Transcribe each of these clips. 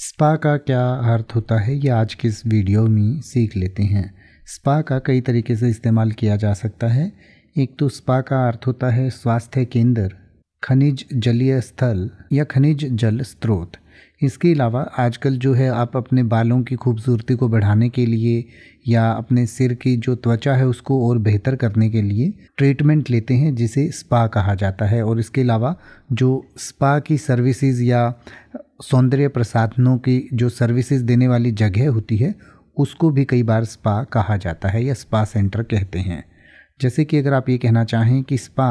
spa का क्या अर्थ होता है ये आज के इस वीडियो में सीख लेते हैं स्पा का कई तरीके से इस्तेमाल किया जा सकता है एक तो स्पा का अर्थ होता है स्वास्थ्य केंद्र खनिज जलीय स्थल या खनिज जल स्रोत इसके अलावा आजकल जो है आप अपने बालों की खूबसूरती को बढ़ाने के लिए या अपने सिर की जो त्वचा है उसको और बेहतर करने के लिए ट्रीटमेंट लेते हैं जिसे स्पा कहा जाता है और इसके अलावा जो स्पा की सर्विसेज या सौंदर्य प्रसाधनों की जो सर्विसेज देने वाली जगह होती है उसको भी कई बार स्पा कहा जाता है या स्पा सेंटर कहते हैं जैसे कि अगर आप ये कहना चाहें कि स्पा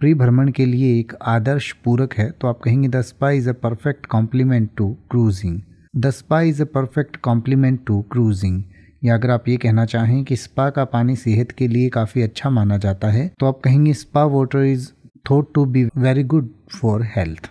प्री भ्रमण के लिए एक आदर्श पूरक है तो आप कहेंगे the spa is a perfect complement to cruising the spa is a perfect complement to cruising या अगर आप ये कहना चाहें कि स्पा का पानी सेहत के लिए काफ़ी अच्छा माना जाता है तो आप कहेंगे spa water is thought to be very good for health